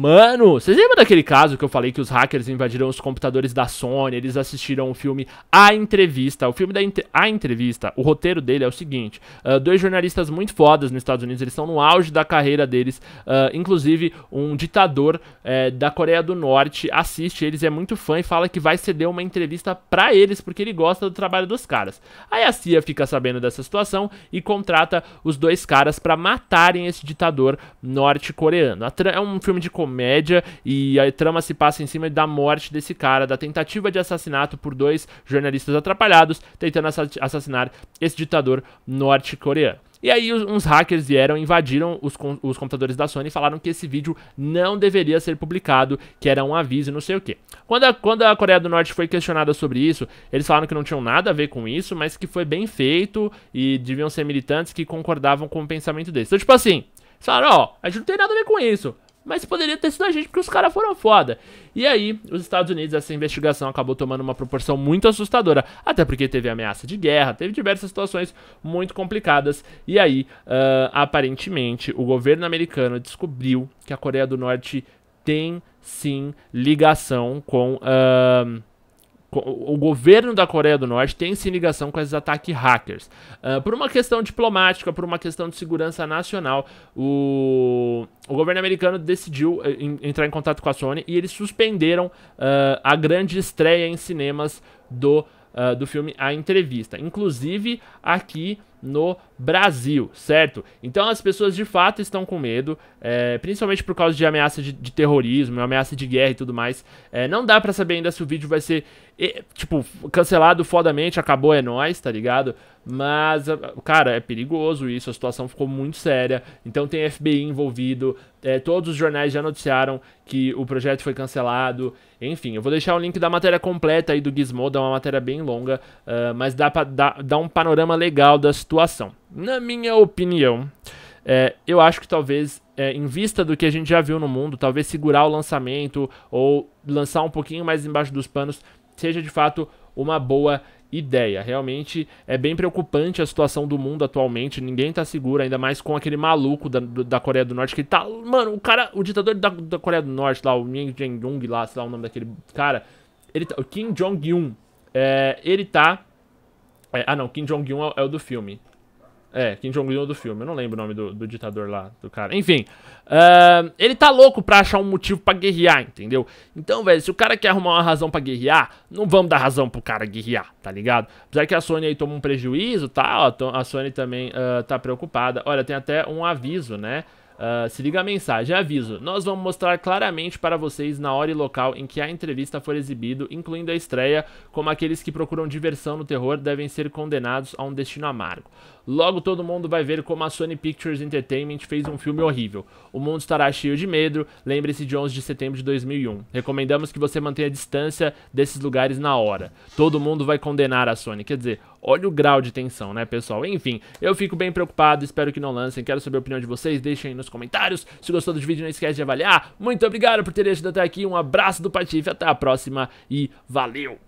Mano, vocês lembram daquele caso que eu falei que os hackers invadiram os computadores da Sony, eles assistiram o filme A Entrevista. O filme da Inter... A Entrevista, o roteiro dele é o seguinte: uh, dois jornalistas muito fodas nos Estados Unidos, eles estão no auge da carreira deles. Uh, inclusive, um ditador uh, da Coreia do Norte assiste eles, é muito fã e fala que vai ceder uma entrevista para eles, porque ele gosta do trabalho dos caras. Aí a CIA fica sabendo dessa situação e contrata os dois caras para matarem esse ditador norte-coreano. É um filme de comédia e a trama se passa em cima da morte desse cara, da tentativa de assassinato por dois jornalistas atrapalhados tentando assassinar esse ditador norte-coreano. E aí uns hackers vieram, invadiram os, com os computadores da Sony e falaram que esse vídeo não deveria ser publicado, que era um aviso não sei o que. Quando a, quando a Coreia do Norte foi questionada sobre isso, eles falaram que não tinham nada a ver com isso, mas que foi bem feito e deviam ser militantes que concordavam com o pensamento deles. Então, tipo assim, falaram, ó, oh, a gente não tem nada a ver com isso. Mas poderia ter sido a gente, porque os caras foram foda. E aí, os Estados Unidos, essa investigação acabou tomando uma proporção muito assustadora. Até porque teve ameaça de guerra, teve diversas situações muito complicadas. E aí, uh, aparentemente, o governo americano descobriu que a Coreia do Norte tem sim ligação com. Uh, o governo da Coreia do Norte tem se ligação com esses ataques hackers. Uh, por uma questão diplomática, por uma questão de segurança nacional, o, o governo americano decidiu eh, em, entrar em contato com a Sony e eles suspenderam uh, a grande estreia em cinemas do, uh, do filme A Entrevista. Inclusive, aqui no Brasil, certo? Então as pessoas de fato estão com medo, é, principalmente por causa de ameaça de, de, terrorismo, ameaça de guerra e tudo mais. É, não dá para saber ainda se o vídeo vai ser, é, tipo, cancelado fodamente, acabou, é nóis, tá ligado? Mas, cara, é perigoso isso, a situação ficou muito séria. Então tem FBI envolvido, é, todos os jornais já noticiaram que o projeto foi cancelado. Enfim, eu vou deixar o link da matéria completa aí do Gizmodo, é uma matéria bem longa, uh, mas dá, pra, dá, dá um panorama legal da situação situação. Na minha opinião, é, eu acho que talvez, é, em vista do que a gente já viu no mundo, talvez segurar o lançamento ou lançar um pouquinho mais embaixo dos panos seja de fato uma boa ideia. Realmente é bem preocupante a situação do mundo atualmente, ninguém tá seguro, ainda mais com aquele maluco da, da Coreia do Norte que tá. Mano, o cara, o ditador da, da Coreia do Norte lá, o Min Jong-un lá, sei lá o nome daquele cara, ele tá, o Kim Jong-un, é, ele tá é, ah, não, Kim Jong-un é, é, o do filme. É, Kim Jong-un é o do filme. Eu não lembro o nome do, do ditador lá, do cara. Enfim, uh, ele tá louco pra achar um motivo pra guerrear, entendeu? Então, velho, se o cara quer arrumar uma razão pra guerrear, não vamos dar razão pro cara guerrear, tá ligado? Apesar que a Sony aí toma um prejuízo, tá? Ó, a Sony também uh, tá preocupada. Olha, tem até um aviso, né? Uh, se liga a mensagem, aviso. Nós vamos mostrar claramente para vocês na hora e local em que a entrevista for exibido, incluindo a estreia, como aqueles que procuram diversão no terror devem ser condenados a um destino amargo. Logo todo mundo vai ver como a Sony Pictures Entertainment fez um filme horrível. O mundo estará cheio de medo, lembre-se de 11 de setembro de 2001. Recomendamos que você mantenha distância desses lugares na hora. Todo mundo vai condenar a Sony, quer dizer, olha o grau de tensão, né pessoal? Enfim, eu fico bem preocupado, espero que não lancem, quero saber a opinião de vocês, deixem no nos comentários. Se gostou do vídeo, não esquece de avaliar. Muito obrigado por ter assistido até aqui. Um abraço do Patife, até a próxima e valeu!